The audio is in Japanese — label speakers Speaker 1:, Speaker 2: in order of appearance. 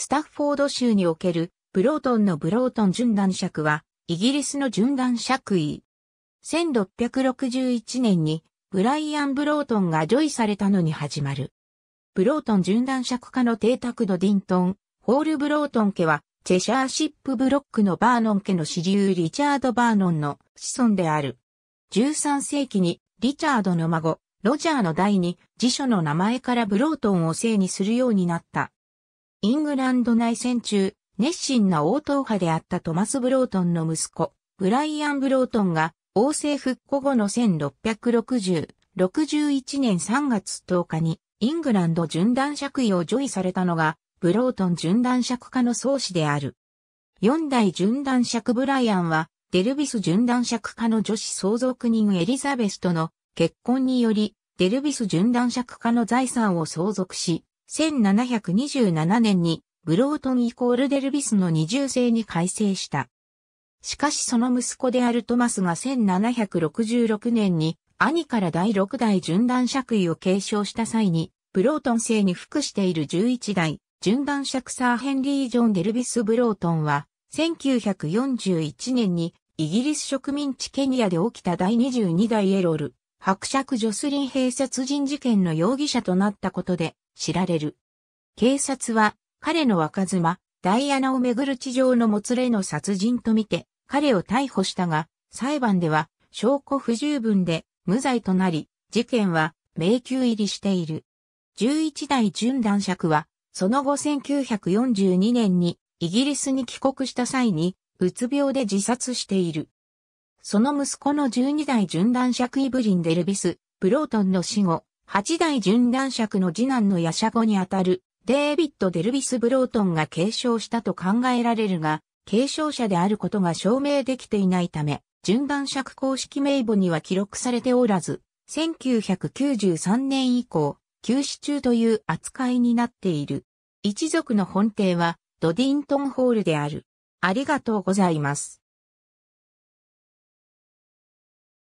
Speaker 1: スタッフォード州におけるブロートンのブロートン順断尺は、イギリスの順断爵位。1661年にブライアン・ブロートンがジョイされたのに始まる。ブロートン順男爵家の邸宅のディントン、ホール・ブロートン家は、チェシャーシップブロックのバーノン家の支流リチャード・バーノンの子孫である。13世紀にリチャードの孫、ロジャーの代に辞書の名前からブロートンを姓にするようになったイングランド内戦中、熱心な応答派であったトマス・ブロートンの息子、ブライアン・ブロートンが、王政復古後の1660、61年3月10日に、イングランド準断爵位を除位されたのが、ブロートン準断爵家の創始である。四代準断爵ブライアンは、デルビス準断爵家の女子相続人エリザベスとの結婚により、デルビス準断爵家の財産を相続し、1727年にブロートンイコールデルビスの二重制に改正した。しかしその息子であるトマスが1766年に兄から第6代順断爵位を継承した際に、ブロートン制に服している11代順断爵サーヘンリー・ジョン・デルビス・ブロートンは、1941年にイギリス植民地ケニアで起きた第22代エロル、伯爵ジョスリン併殺人事件の容疑者となったことで、知られる。警察は彼の若妻、ダイアナをめぐる地上のもつれの殺人とみて彼を逮捕したが、裁判では証拠不十分で無罪となり、事件は迷宮入りしている。11代準男爵は、その後1942年にイギリスに帰国した際に、うつ病で自殺している。その息子の12代準男爵イブリン・デルビス、ブロートンの死後、八代純男爵の次男のヤシャゴにあたるデービッド・デルビス・ブロートンが継承したと考えられるが、継承者であることが証明できていないため、純男爵公式名簿には記録されておらず、1993年以降、休止中という扱いになっている。一族の本邸は、ドディントンホールである。ありがとうございます。